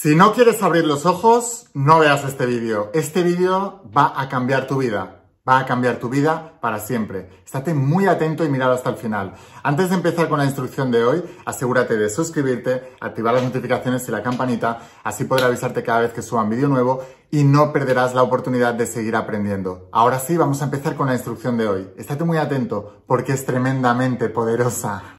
Si no quieres abrir los ojos, no veas este vídeo. Este vídeo va a cambiar tu vida. Va a cambiar tu vida para siempre. Estate muy atento y mirado hasta el final. Antes de empezar con la instrucción de hoy, asegúrate de suscribirte, activar las notificaciones y la campanita, así podré avisarte cada vez que suba un vídeo nuevo y no perderás la oportunidad de seguir aprendiendo. Ahora sí, vamos a empezar con la instrucción de hoy. Estate muy atento porque es tremendamente poderosa.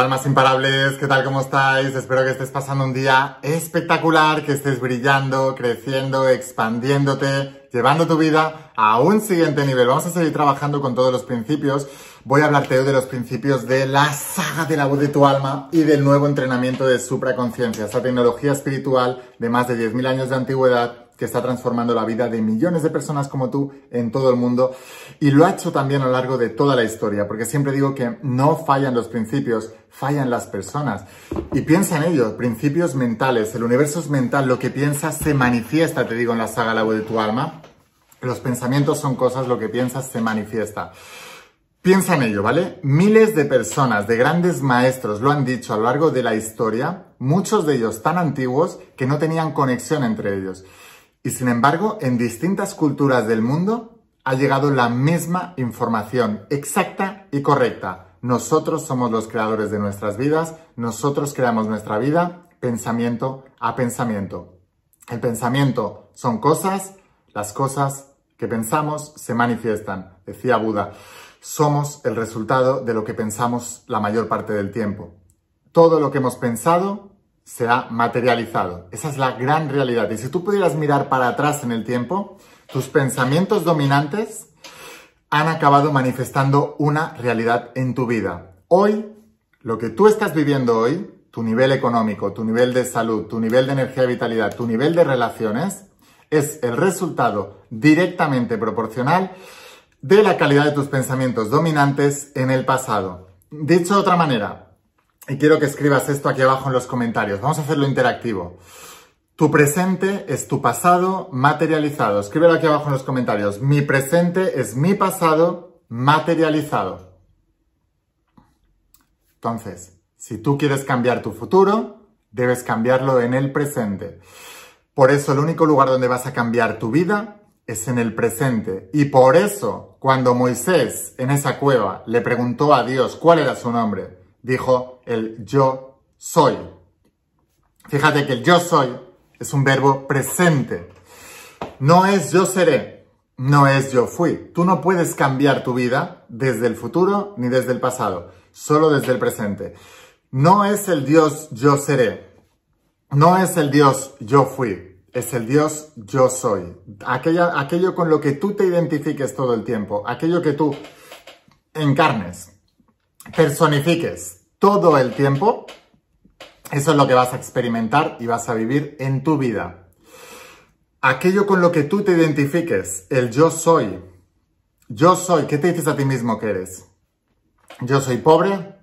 almas imparables, ¿qué tal? ¿Cómo estáis? Espero que estés pasando un día espectacular, que estés brillando, creciendo, expandiéndote, llevando tu vida a un siguiente nivel. Vamos a seguir trabajando con todos los principios. Voy a hablarte hoy de los principios de la saga de la voz de tu alma y del nuevo entrenamiento de supraconciencia, esa tecnología espiritual de más de 10.000 años de antigüedad que está transformando la vida de millones de personas como tú en todo el mundo y lo ha hecho también a lo largo de toda la historia, porque siempre digo que no fallan los principios, fallan las personas. Y piensa en ello, principios mentales, el universo es mental, lo que piensas se manifiesta, te digo en la saga La voz de tu alma. Los pensamientos son cosas, lo que piensas se manifiesta. Piensa en ello, ¿vale? Miles de personas, de grandes maestros, lo han dicho a lo largo de la historia, muchos de ellos tan antiguos que no tenían conexión entre ellos. Y sin embargo, en distintas culturas del mundo ha llegado la misma información exacta y correcta. Nosotros somos los creadores de nuestras vidas, nosotros creamos nuestra vida pensamiento a pensamiento. El pensamiento son cosas, las cosas que pensamos se manifiestan, decía Buda. Somos el resultado de lo que pensamos la mayor parte del tiempo. Todo lo que hemos pensado se ha materializado. Esa es la gran realidad. Y si tú pudieras mirar para atrás en el tiempo, tus pensamientos dominantes han acabado manifestando una realidad en tu vida. Hoy, lo que tú estás viviendo hoy, tu nivel económico, tu nivel de salud, tu nivel de energía vitalidad, tu nivel de relaciones, es el resultado directamente proporcional de la calidad de tus pensamientos dominantes en el pasado. Dicho de otra manera, y quiero que escribas esto aquí abajo en los comentarios. Vamos a hacerlo interactivo. Tu presente es tu pasado materializado. Escríbelo aquí abajo en los comentarios. Mi presente es mi pasado materializado. Entonces, si tú quieres cambiar tu futuro, debes cambiarlo en el presente. Por eso el único lugar donde vas a cambiar tu vida es en el presente. Y por eso, cuando Moisés en esa cueva le preguntó a Dios cuál era su nombre, dijo el yo soy. Fíjate que el yo soy es un verbo presente. No es yo seré, no es yo fui. Tú no puedes cambiar tu vida desde el futuro ni desde el pasado, solo desde el presente. No es el Dios yo seré, no es el Dios yo fui, es el Dios yo soy. aquello con lo que tú te identifiques todo el tiempo, aquello que tú encarnes personifiques todo el tiempo, eso es lo que vas a experimentar y vas a vivir en tu vida. Aquello con lo que tú te identifiques, el yo soy. Yo soy, ¿qué te dices a ti mismo que eres? Yo soy pobre,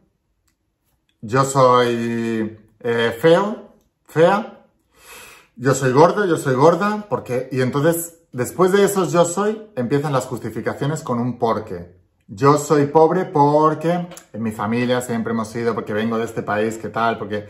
yo soy eh, feo, fea, yo soy gordo, yo soy gorda, porque... Y entonces, después de esos yo soy, empiezan las justificaciones con un porqué. Yo soy pobre porque en mi familia siempre hemos sido, porque vengo de este país, ¿qué tal? Porque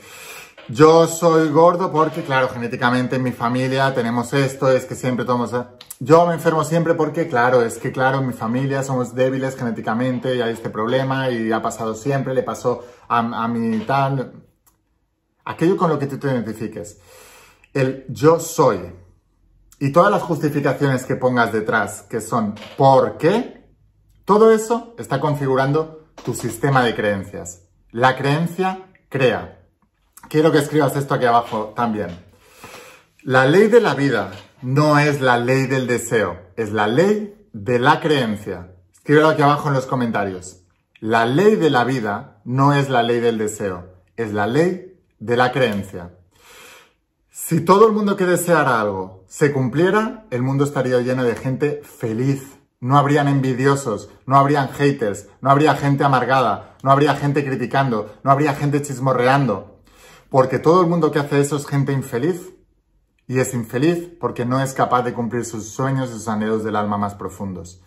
yo soy gordo porque, claro, genéticamente en mi familia tenemos esto, es que siempre tomamos... Yo me enfermo siempre porque, claro, es que, claro, en mi familia somos débiles genéticamente y hay este problema y ha pasado siempre, le pasó a, mi tal... Aquello con lo que tú te identifiques. El yo soy. Y todas las justificaciones que pongas detrás, que son por qué, todo eso está configurando tu sistema de creencias. La creencia crea. Quiero que escribas esto aquí abajo también. La ley de la vida no es la ley del deseo, es la ley de la creencia. Escríbelo aquí abajo en los comentarios. La ley de la vida no es la ley del deseo, es la ley de la creencia. Si todo el mundo que deseara algo se cumpliera, el mundo estaría lleno de gente feliz, no habrían envidiosos, no habrían haters, no habría gente amargada, no habría gente criticando, no habría gente chismorreando. Porque todo el mundo que hace eso es gente infeliz. Y es infeliz porque no es capaz de cumplir sus sueños y sus anhelos del alma más profundos.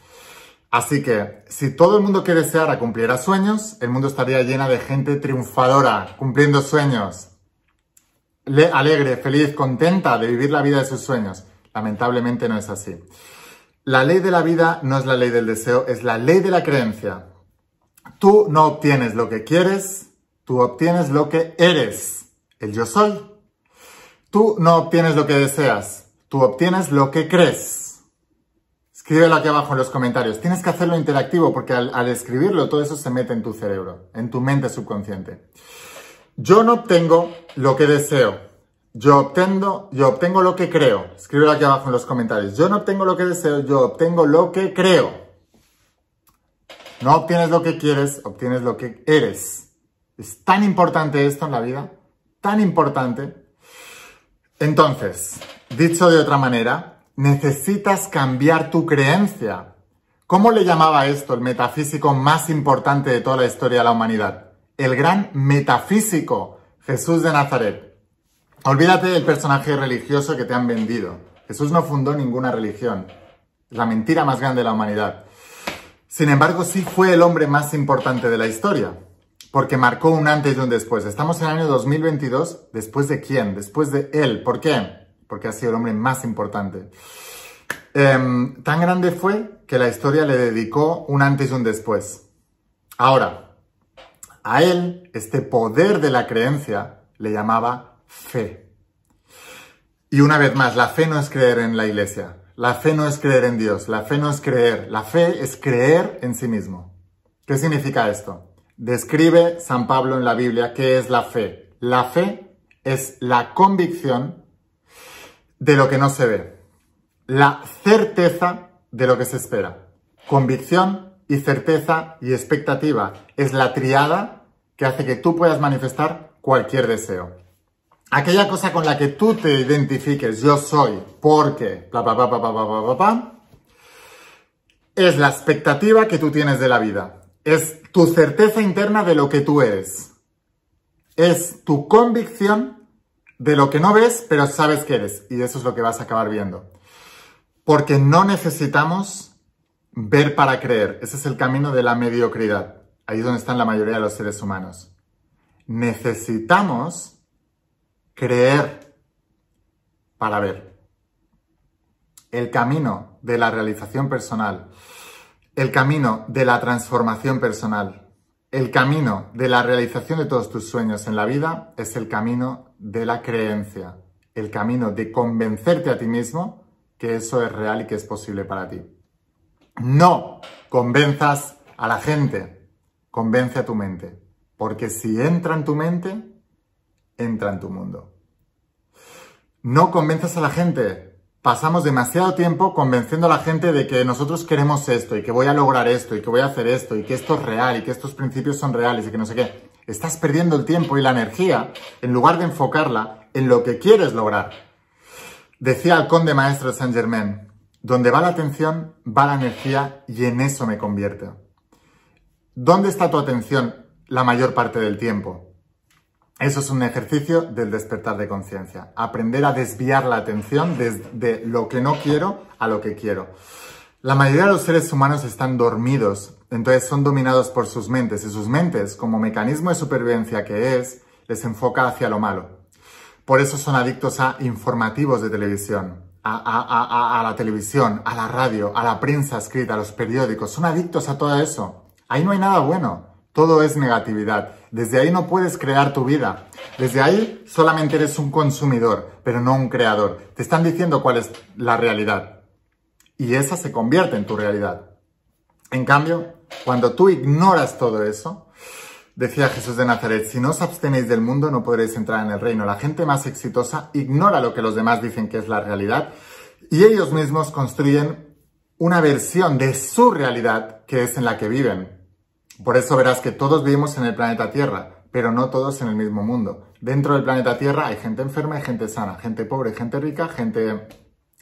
Así que, si todo el mundo que deseara cumpliera sueños, el mundo estaría llena de gente triunfadora, cumpliendo sueños. alegre, feliz, contenta de vivir la vida de sus sueños. Lamentablemente no es así. La ley de la vida no es la ley del deseo, es la ley de la creencia. Tú no obtienes lo que quieres, tú obtienes lo que eres, el yo soy. Tú no obtienes lo que deseas, tú obtienes lo que crees. Escríbelo aquí abajo en los comentarios. Tienes que hacerlo interactivo porque al, al escribirlo todo eso se mete en tu cerebro, en tu mente subconsciente. Yo no obtengo lo que deseo, yo obtengo, yo obtengo lo que creo. Escríbelo aquí abajo en los comentarios. Yo no obtengo lo que deseo, yo obtengo lo que creo. No obtienes lo que quieres, obtienes lo que eres. Es tan importante esto en la vida, tan importante. Entonces, dicho de otra manera, necesitas cambiar tu creencia. ¿Cómo le llamaba esto el metafísico más importante de toda la historia de la humanidad? El gran metafísico, Jesús de Nazaret. Olvídate del personaje religioso que te han vendido. Jesús no fundó ninguna religión. Es la mentira más grande de la humanidad. Sin embargo, sí fue el hombre más importante de la historia, porque marcó un antes y un después. Estamos en el año 2022, ¿después de quién? Después de él. ¿Por qué? Porque ha sido el hombre más importante. Em, tan grande fue que la historia le dedicó un antes y un después. Ahora, a él, este poder de la creencia le llamaba fe. Y una vez más, la fe no es creer en la iglesia, la fe no es creer en Dios, la fe no es creer, la fe es creer en sí mismo. ¿Qué significa esto? Describe San Pablo en la Biblia qué es la fe. La fe es la convicción de lo que no se ve, la certeza de lo que se espera. Convicción y certeza y expectativa es la triada que hace que tú puedas manifestar cualquier deseo aquella cosa con la que tú te identifiques, yo soy, porque, es la expectativa que tú tienes de la vida. Es tu certeza interna de lo que tú eres. Es tu convicción de lo que no ves, pero sabes que eres. Y eso es lo que vas a acabar viendo. Porque no necesitamos ver para creer. Ese es el camino de la mediocridad. Ahí es donde están la mayoría de los seres humanos. Necesitamos Creer para ver. El camino de la realización personal. El camino de la transformación personal. El camino de la realización de todos tus sueños en la vida es el camino de la creencia. El camino de convencerte a ti mismo que eso es real y que es posible para ti. No convenzas a la gente, convence a tu mente. Porque si entra en tu mente, entra en tu mundo. No convences a la gente. Pasamos demasiado tiempo convenciendo a la gente de que nosotros queremos esto y que voy a lograr esto y que voy a hacer esto y que esto es real y que estos principios son reales y que no sé qué. Estás perdiendo el tiempo y la energía en lugar de enfocarla en lo que quieres lograr. Decía el conde maestro de Saint Germain, donde va la atención, va la energía y en eso me convierto. ¿Dónde está tu atención la mayor parte del tiempo? Eso es un ejercicio del despertar de conciencia, aprender a desviar la atención desde lo que no quiero a lo que quiero. La mayoría de los seres humanos están dormidos, entonces son dominados por sus mentes y sus mentes, como mecanismo de supervivencia que es, les enfoca hacia lo malo. Por eso son adictos a informativos de televisión, a, a la televisión, a la radio, a la prensa escrita, a los periódicos, son adictos a todo eso. Ahí no hay nada bueno, todo es negatividad desde ahí no puedes crear tu vida. Desde ahí solamente eres un consumidor, pero no un creador. Te están diciendo cuál es la realidad. Y esa se convierte en tu realidad. En cambio, cuando tú ignoras todo eso, decía Jesús de Nazaret, si no os abstenéis del mundo no podréis entrar en el reino. La gente más exitosa ignora lo que los demás dicen que es la realidad y ellos mismos construyen una versión de su realidad que es en la que viven. Por eso verás que todos vivimos en el planeta Tierra, pero no todos en el mismo mundo. Dentro del planeta Tierra hay gente enferma y gente sana, gente pobre, gente rica, gente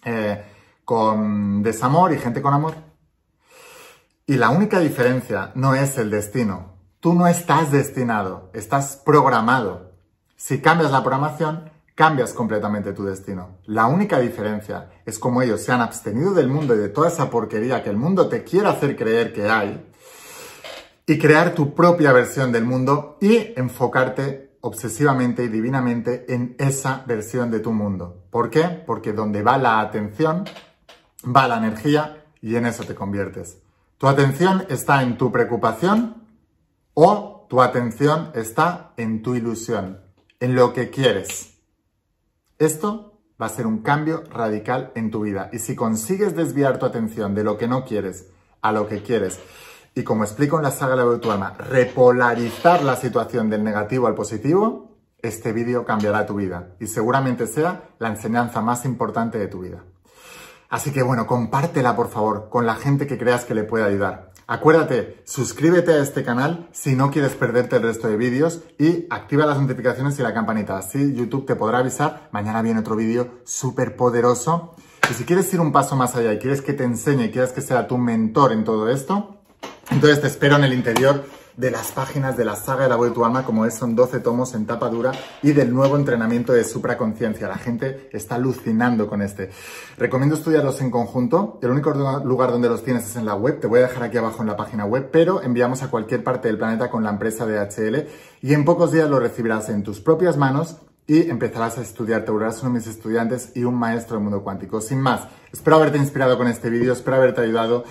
eh, con desamor y gente con amor. Y la única diferencia no es el destino. Tú no estás destinado, estás programado. Si cambias la programación, cambias completamente tu destino. La única diferencia es cómo ellos se han abstenido del mundo y de toda esa porquería que el mundo te quiere hacer creer que hay y crear tu propia versión del mundo y enfocarte obsesivamente y divinamente en esa versión de tu mundo. ¿Por qué? Porque donde va la atención, va la energía y en eso te conviertes. Tu atención está en tu preocupación o tu atención está en tu ilusión, en lo que quieres. Esto va a ser un cambio radical en tu vida. Y si consigues desviar tu atención de lo que no quieres a lo que quieres, y como explico en la saga de La alma, repolarizar la situación del negativo al positivo, este vídeo cambiará tu vida y seguramente sea la enseñanza más importante de tu vida. Así que bueno, compártela por favor con la gente que creas que le puede ayudar. Acuérdate, suscríbete a este canal si no quieres perderte el resto de vídeos y activa las notificaciones y la campanita. Así YouTube te podrá avisar. Mañana viene otro vídeo súper poderoso. Y si quieres ir un paso más allá y quieres que te enseñe y quieres que sea tu mentor en todo esto, entonces te espero en el interior de las páginas de la saga de la voz de tu alma, como es, son 12 tomos en tapa dura y del nuevo entrenamiento de supraconciencia. La gente está alucinando con este. Recomiendo estudiarlos en conjunto. El único lugar donde los tienes es en la web. Te voy a dejar aquí abajo en la página web, pero enviamos a cualquier parte del planeta con la empresa de HL y en pocos días lo recibirás en tus propias manos y empezarás a estudiar, te volverás uno de mis estudiantes y un maestro del mundo cuántico. Sin más, espero haberte inspirado con este vídeo, espero haberte ayudado.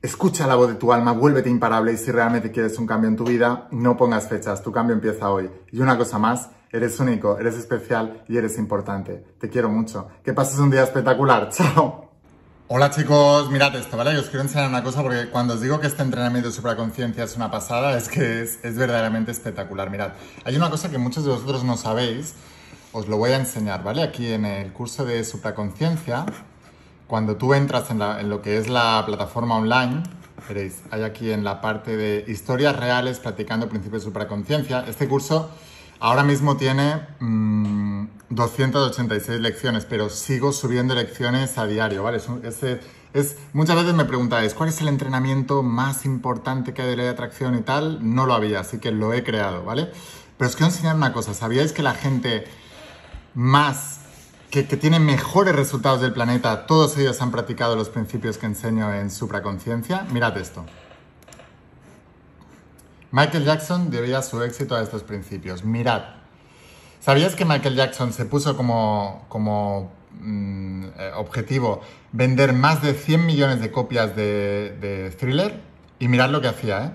Escucha la voz de tu alma, vuélvete imparable y si realmente quieres un cambio en tu vida, no pongas fechas, tu cambio empieza hoy. Y una cosa más, eres único, eres especial y eres importante. Te quiero mucho. Que pases un día espectacular. Chao. Hola chicos, mirad esto, ¿vale? Yo os quiero enseñar una cosa porque cuando os digo que este entrenamiento de supraconciencia es una pasada, es que es, es verdaderamente espectacular. Mirad, hay una cosa que muchos de vosotros no sabéis, os lo voy a enseñar, ¿vale? Aquí en el curso de supraconciencia cuando tú entras en, lo que es la plataforma online, veréis, hay aquí en la parte de historias reales practicando principios de supraconciencia. Este curso ahora mismo tiene 286 mm, lecciones, pero sigo subiendo lecciones a diario, ¿vale? muchas veces me preguntáis, ¿cuál es el entrenamiento más importante que hay de ley de atracción y tal? No lo había, así que lo he creado, ¿vale? Pero os quiero enseñar una cosa, ¿sabíais que la gente más que, tienen mejores resultados del planeta, todos ellos han practicado los principios que enseño en Supraconciencia. Mirad esto. Michael Jackson debía su éxito a estos principios. Mirad. ¿Sabías que Michael Jackson se puso como, como mm, eh, objetivo vender más de 100 millones de copias de, de thriller? Y mirad lo que hacía, ¿eh?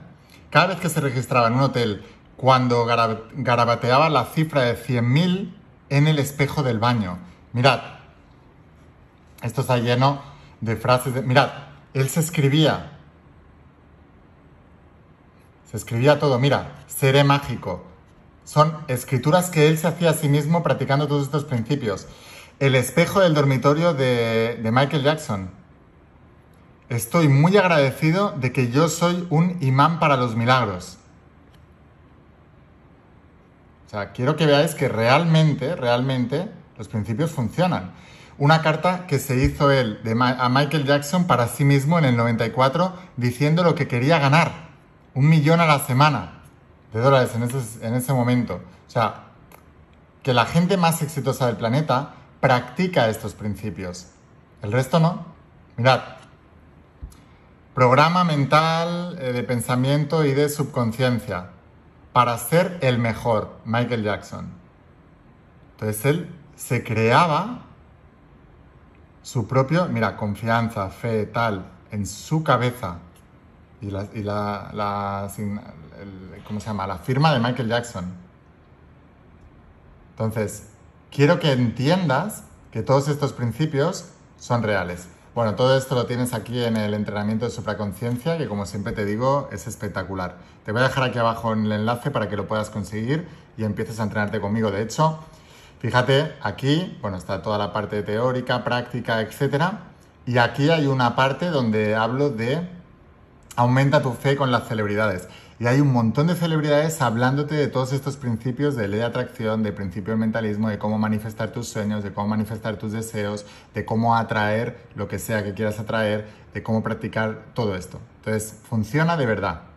Cada vez que se registraba en un hotel, cuando garabateaba la cifra de 100.000 en el espejo del baño, Mirad, esto está lleno de frases de... Mirad, él se escribía. Se escribía todo. Mira, seré mágico. Son escrituras que él se hacía a sí mismo practicando todos estos principios. El espejo del dormitorio de, de Michael Jackson. Estoy muy agradecido de que yo soy un imán para los milagros. O sea, quiero que veáis que realmente, realmente, los principios funcionan. Una carta que se hizo él a Michael Jackson para sí mismo en el 94 diciendo lo que quería ganar. Un millón a la semana de dólares en ese, en ese momento. O sea, que la gente más exitosa del planeta practica estos principios. El resto no. Mirad, programa mental eh, de pensamiento y de subconsciencia para ser el mejor, Michael Jackson. Entonces él se creaba su propio, mira, confianza, fe, tal, en su cabeza. Y la, la, ¿cómo se llama? La firma de Michael Jackson. Entonces, quiero que entiendas que todos estos principios son reales. Bueno, todo esto lo tienes aquí en el entrenamiento de supraconciencia, que como siempre te digo, es espectacular. Te voy a dejar aquí abajo en el enlace para que lo puedas conseguir y empieces a entrenarte conmigo. De hecho, Fíjate, aquí, bueno, está toda la parte teórica, práctica, etc. Y aquí hay una parte donde hablo de aumenta tu fe con las celebridades. Y hay un montón de celebridades hablándote de todos estos principios de ley de atracción, de principio del mentalismo, de cómo manifestar tus sueños, de cómo manifestar tus deseos, de cómo atraer lo que sea que quieras atraer, de cómo practicar todo esto. Entonces, funciona de verdad.